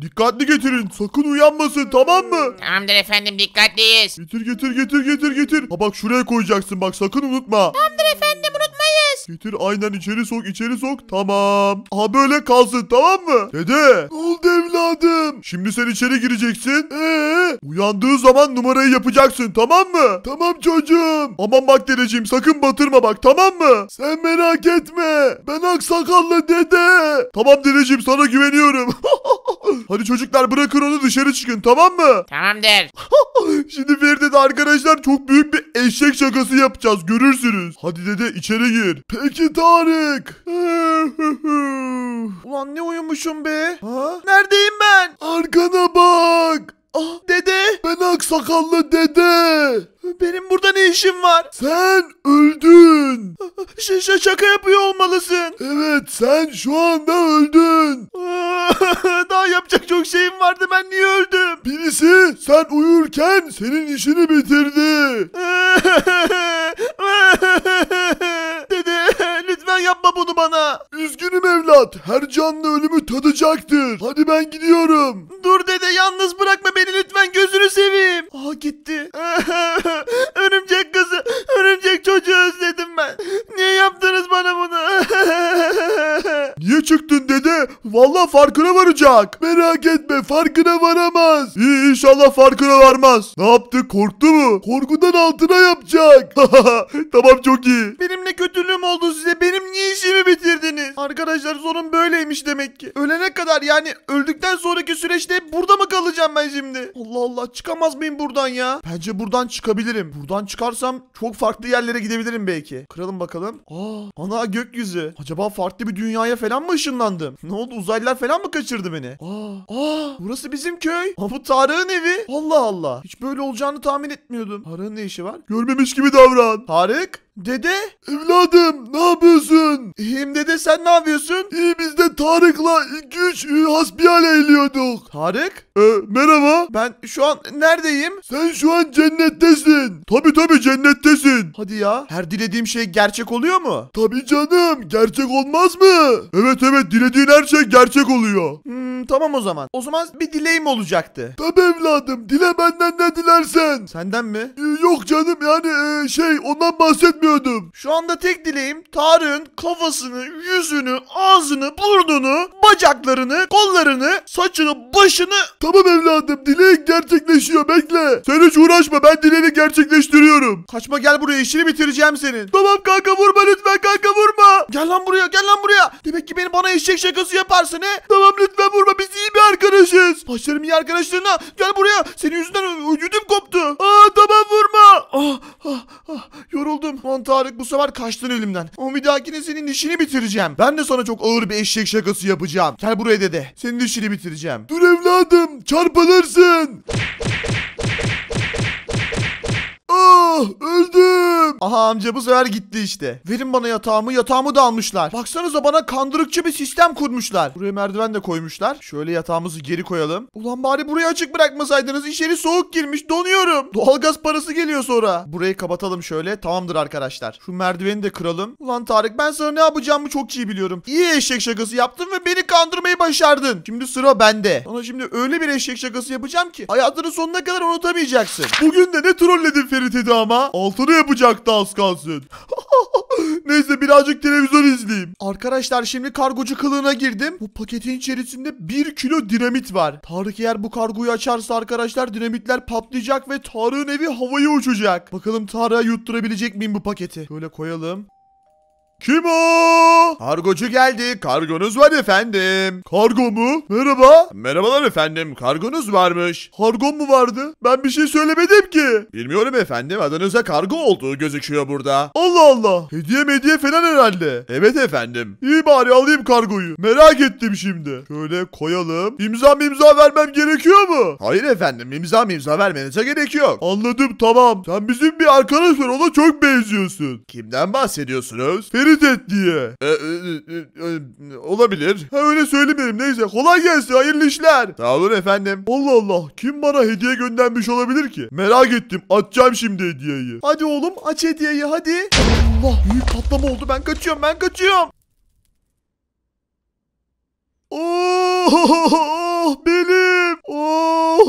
Dikkatli getirin sakın uyanmasın tamam mı? Tamamdır efendim dikkatliyiz. Getir getir getir getir getir. Ha bak şuraya koyacaksın bak sakın unutma. Tamamdır efendim unutmayız. Getir aynen içeri sok içeri sok tamam. Ha böyle kalsın tamam mı? Dede. Ne oldu evladım? Şimdi sen içeri gireceksin. Eee? Uyandığı zaman numarayı yapacaksın tamam mı? Tamam çocuğum. Aman bak dedeciğim sakın batırma bak tamam mı? Sen merak etme. Ben aksakallı dede. Tamam dedeciğim sana güveniyorum. Hadi çocuklar bırakın onu dışarı çıkın tamam mı? Tamamdır. Şimdi Feride arkadaşlar çok büyük bir eşek şakası yapacağız görürsünüz. Hadi dede içeri gir. Peki Tarık. Ulan ne uyumuşum be? Ha? Neredeyim ben? Arkana bak. Ah dede. Ben aksakallı dede. Benim burada ne işim var? Sen öldün. Ş ş şaka yapıyor olmalısın. Evet sen şu anda öldün. Daha yapacak çok şeyim vardı ben niye öldüm? Birisi sen uyurken senin işini bitirdi. Yapma bunu bana. Üzgünüm evlat. Her canlı ölümü tadacaktır. Hadi ben gidiyorum. Dur dede yalnız bırakma beni lütfen gözünü seveyim. Aa gitti. örümcek kızı, örümcek çocuğu özledim ben. Niye yaptınız bana bunu? Niye çıktın dede? Valla farkına varacak. Merak etme farkına varamaz. İyi inşallah farkına varmaz. Ne yaptı korktu mu? Korkudan altına yapacak. tamam çok iyi. Benim ne kötülüğüm oldu size. Benim niye işimi bitirdi? değiliz. Arkadaşlar sorun böyleymiş demek ki. Ölene kadar yani öldükten sonraki süreçte burada mı kalacağım ben şimdi? Allah Allah çıkamaz mıyım buradan ya? Bence buradan çıkabilirim. Buradan çıkarsam çok farklı yerlere gidebilirim belki. Kıralım bakalım. Aa ana gökyüzü. Acaba farklı bir dünyaya falan mı ışınlandım? Ne oldu uzaylılar falan mı kaçırdı beni? Aa, aa burası bizim köy. Aa, bu Tarık'ın evi. Allah Allah. Hiç böyle olacağını tahmin etmiyordum. Tarık'ın ne işi var? Görmemiş gibi davran. Tarık. Dede? Evladım ne yapıyorsun? İyiyim dede sen ne yapıyorsun? İyi biz de Tarık'la 2-3 hasbihal eğiliyorduk. Tarık? Ee, merhaba. Ben şu an neredeyim? Sen şu an cennettesin. Tabii tabii cennettesin. Hadi ya. Her dilediğim şey gerçek oluyor mu? Tabii canım. Gerçek olmaz mı? Evet evet dilediğin her şey gerçek oluyor. Hmm, tamam o zaman. O zaman bir dileğim olacaktı. Tabii evladım. Dile benden ne dilersen. Senden mi? Ee, yok canım yani e, şey ondan bahsetmiyordum. Şu anda tek dileğim Tarık'ın kafasını, yüzünü, ağzını, burnunu, bacaklarını, kollarını, saçını, başını... Ta Tamam evladım dileğin gerçekleşiyor bekle. Sen hiç uğraşma ben dileğini gerçekleştiriyorum. Kaçma gel buraya işini bitireceğim senin. Tamam kanka vurma lütfen kanka vurma. Gel lan buraya gel lan buraya. Demek ki beni bana eşek şakası yaparsın he. Tamam lütfen vurma biz iyi bir arkadaşız. Başlarım iyi arkadaşlarına. Gel buraya. Senin yüzünden ödüm koptu. Aa! Tarık bu sefer kaçtın elimden. Ama bir dahakine senin işini bitireceğim. Ben de sana çok ağır bir eşek şakası yapacağım. Gel buraya dede. Senin işini bitireceğim. Dur evladım çarpılırsın. Aha amca bu sefer gitti işte. Verin bana yatağımı. Yatağımı da almışlar. Baksanıza bana kandırıkçı bir sistem kurmuşlar. Buraya merdiven de koymuşlar. Şöyle yatağımızı geri koyalım. Ulan bari burayı açık bırakmasaydınız. İçeri soğuk girmiş. Donuyorum. Doğalgaz parası geliyor sonra. Burayı kapatalım şöyle. Tamamdır arkadaşlar. Şu merdiveni de kıralım. Ulan Tarık ben sana ne yapacağımı çok iyi biliyorum. İyi eşek şakası yaptın ve beni kandırmayı başardın. Şimdi sıra bende. Sana şimdi öyle bir eşek şakası yapacağım ki hayatının sonuna kadar unutamayacaksın. Bugün de ne trolledin Ferit'i ama. Altını yapacaktı az kalsın. Neyse birazcık televizyon izleyeyim. Arkadaşlar şimdi kargocu kılığına girdim. Bu paketin içerisinde 1 kilo dinamit var. Tarık eğer bu kargoyu açarsa arkadaşlar dinamitler patlayacak ve Tarık'ın evi havaya uçacak. Bakalım Tarık'a yutturabilecek miyim bu paketi? Şöyle koyalım. Kim o? Kargocu geldi. Kargonuz var efendim. Kargo mu? Merhaba. Merhabalar efendim. Kargonuz varmış. Kargo mu vardı? Ben bir şey söylemedim ki. Bilmiyorum efendim. Adınıza kargo olduğu gözüküyor burada. Allah Allah. Hediye hediye falan herhalde. Evet efendim. İyi bari alayım kargoyu. Merak ettim şimdi. Şöyle koyalım. İmza imza vermem gerekiyor mu? Hayır efendim. İmza imza vermenize gerek yok. Anladım tamam. Sen bizim bir arkadaş Ona çok benziyorsun. Kimden bahsediyorsunuz? Ferit deniz et diye. E, e, e, e, olabilir. Ha öyle söylemeyelim neyse. Kolay gelsin hayırlı işler. Sağ olun efendim. Allah Allah kim bana hediye göndermiş olabilir ki? Merak ettim açacağım şimdi hediyeyi. Hadi oğlum aç hediyeyi hadi. Allah büyük patlama oldu ben kaçıyorum ben kaçıyorum. Oo! Oh benim. Oh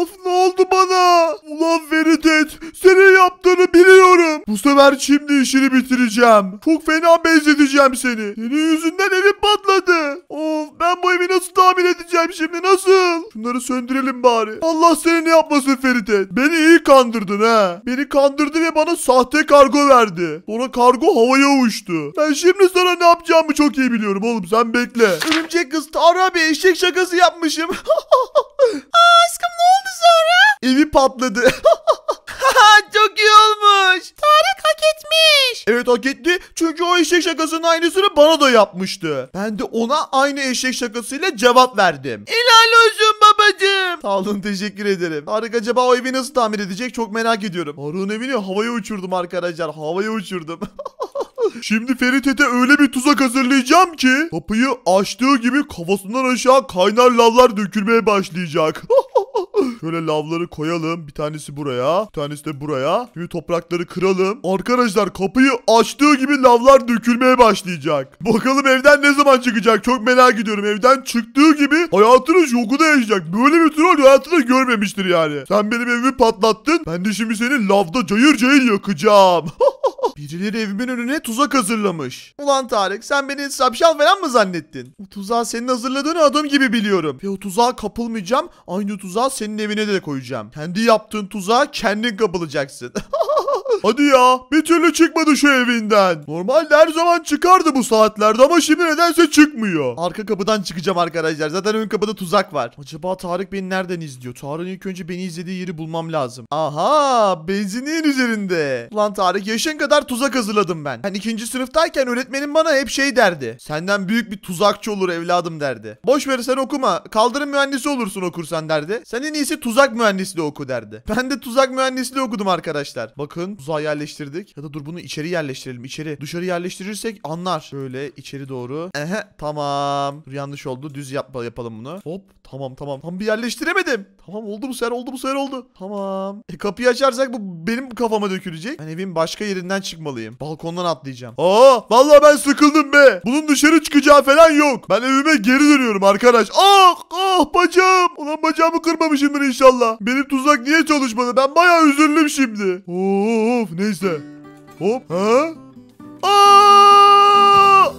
of ne oldu bana? Ulan Feridet senin yaptığını biliyorum. Bu sefer şimdi işini bitireceğim. Çok fena benzeteceğim seni. Senin yüzünden evim patladı. Of ben bu evi nasıl tamir edeceğim şimdi nasıl? Şunları söndürelim bari. Allah seni ne yapmasın Feridet. Beni iyi kandırdın ha. Beni kandırdı ve bana sahte kargo verdi. Sonra kargo havaya uçtu. Ben şimdi sana ne yapacağımı çok iyi biliyorum oğlum sen bekle. Örümcek kız Tara Bey eşek şakası yapmışım. Aa, aşkım ne oldu sonra? Evi patladı. Çok iyi olmuş. Tarık hak etmiş. Evet hak etti. Çünkü o eşek şakasının aynısını bana da yapmıştı. Ben de ona aynı eşek şakasıyla cevap verdim. Helal olsun babacığım. Sağ olun teşekkür ederim. Tarık acaba o evi nasıl tamir edecek çok merak ediyorum. Harun evini havaya uçurdum arkadaşlar. Havaya uçurdum. Şimdi Ferit'e öyle bir tuzak hazırlayacağım ki kapıyı açtığı gibi kafasından aşağı kaynar lavlar dökülmeye başlayacak. Şöyle lavları koyalım. Bir tanesi buraya. Bir tanesi de buraya. Şimdi toprakları kıralım. Arkadaşlar kapıyı açtığı gibi lavlar dökülmeye başlayacak. Bakalım evden ne zaman çıkacak? Çok merak ediyorum. Evden çıktığı gibi hayatını şokuna yaşayacak. Böyle bir troll hayatını görmemiştir yani. Sen benim evimi patlattın. Ben de şimdi seni lavda cayır cayır yakacağım. Birileri evimin önüne tuzak hazırlamış. Ulan Tarık sen beni sapşal falan mı zannettin? O tuzağı senin hazırladığın adım gibi biliyorum. Ve o tuzağa kapılmayacağım. Aynı tuzağı senin evine de koyacağım. Kendi yaptığın tuzağa kendin kapılacaksın. Hadi ya bir türlü çıkmadı şu evinden. Normalde her zaman çıkardı bu saatlerde ama şimdi nedense çıkmıyor. Arka kapıdan çıkacağım arkadaşlar. Zaten ön kapıda tuzak var. Acaba Tarık beni nereden izliyor? Tarık'ın ilk önce beni izlediği yeri bulmam lazım. Aha benzinliğin üzerinde. Lan Tarık yaşın kadar tuzak hazırladım ben. Ben ikinci sınıftayken öğretmenim bana hep şey derdi. Senden büyük bir tuzakçı olur evladım derdi. Boş ver sen okuma. Kaldırım mühendisi olursun okursan derdi. Sen en iyisi tuzak mühendisliği oku derdi. Ben de tuzak mühendisliği okudum arkadaşlar. Bakın tuzağa yerleştirdik. Ya da dur bunu içeri yerleştirelim. İçeri. Dışarı yerleştirirsek anlar. şöyle içeri doğru. Ehe tamam. Dur yanlış oldu. Düz yap yapalım bunu. Hop tamam tamam. Tam bir yerleştiremedim. Tamam oldu bu sefer oldu bu sefer oldu. Tamam. E, kapıyı açarsak bu benim kafama dökülecek. Ben evin başka yerinden çıkmalıyım. Balkondan atlayacağım. Aa vallahi ben sıkıldım be. Bunun dışarı çıkacağı falan yok. Ben evime geri dönüyorum arkadaş. Ah ah bacağım. Ulan bacağımı kırmamışımdır inşallah. Benim tuzak niye çalışmadı? Ben bayağı üzüldüm şimdi. Oo. Of neyse. Hop. Ha? Aa!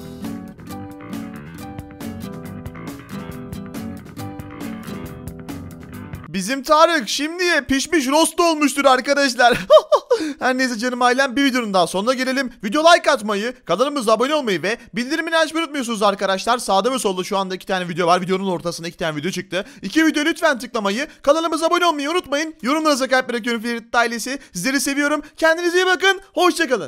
Bizim Tarık şimdiye pişmiş rost olmuştur arkadaşlar. Her neyse canım ailem bir videonun daha sonuna gelelim. Video like atmayı, kanalımıza abone olmayı ve bildirimini açmayı unutmuyorsunuz arkadaşlar. Sağda ve solda şu anda iki tane video var. Videonun ortasında iki tane video çıktı. İki video lütfen tıklamayı, kanalımıza abone olmayı unutmayın. Yorumlarınıza kalp bırakıyorum Ferit ailesi. Sizleri seviyorum. Kendinize iyi bakın. Hoşçakalın.